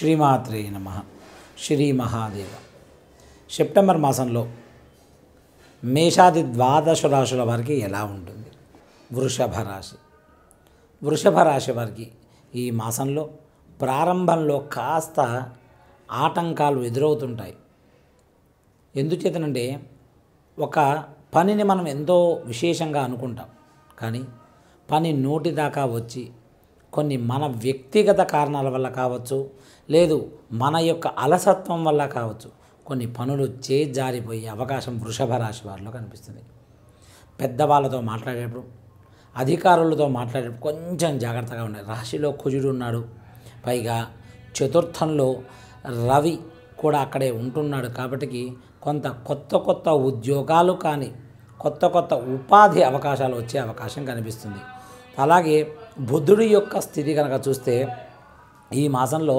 శ్రీమాత్రే నమ శ్రీ మహాదేవ సెప్టెంబర్ మాసంలో మేషాది ద్వాదశ రాశుల వారికి ఎలా ఉంటుంది వృషభ రాశి వృషభ రాశి వారికి ఈ మాసంలో ప్రారంభంలో కాస్త ఆటంకాలు ఎదురవుతుంటాయి ఎందుచేతనంటే ఒక పనిని మనం ఎంతో విశేషంగా అనుకుంటాం కానీ పని నోటి దాకా వచ్చి కొన్ని మన వ్యక్తిగత కారణాల వల్ల కావచ్చు లేదు మన యొక్క అలసత్వం వల్ల కావచ్చు కొన్ని పనులు చే జారిపోయే అవకాశం వృషభ రాశి వారిలో కనిపిస్తుంది పెద్దవాళ్ళతో మాట్లాడేటప్పుడు అధికారులతో మాట్లాడేటప్పుడు కొంచెం జాగ్రత్తగా ఉండాలి రాశిలో కుజుడు ఉన్నాడు పైగా చతుర్థంలో రవి కూడా అక్కడే ఉంటున్నాడు కాబట్టి కొంత కొత్త కొత్త ఉద్యోగాలు కానీ కొత్త కొత్త ఉపాధి అవకాశాలు వచ్చే అవకాశం కనిపిస్తుంది అలాగే బుద్ధుడి యొక్క స్థితి కనుక చూస్తే ఈ మాసంలో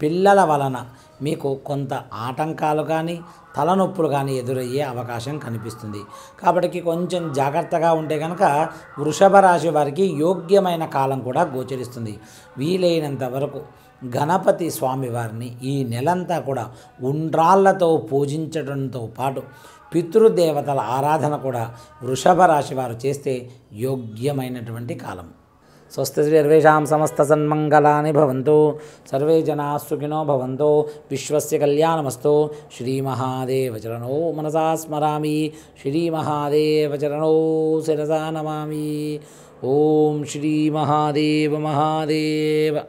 పిల్లల వలన మీకు కొంత ఆటంకాలు కానీ తలనొప్పులు కానీ ఎదురయ్యే అవకాశం కనిపిస్తుంది కాబట్టి కొంచెం జాగ్రత్తగా ఉంటే కనుక వృషభ రాశి వారికి యోగ్యమైన కాలం కూడా గోచరిస్తుంది వీలైనంత వరకు గణపతి వారిని ఈ నెలంతా కూడా ఉండ్రాళ్లతో పూజించడంతో పాటు పితృదేవతల ఆరాధన కూడా వృషభ రాశి వారు చేస్తే యోగ్యమైనటువంటి కాలం स्वस्तिश्रीर्वेषां समस्त सन्मंगला सर्वे जना सुखिनो भवन्तु विश्वस्य कल्याणमस्तु श्रीमहादेवचरणो मनसा स्मरामि श्रीमहादेवचरणो शिरसा नमामि ॐ श्रीमहादेव महादेव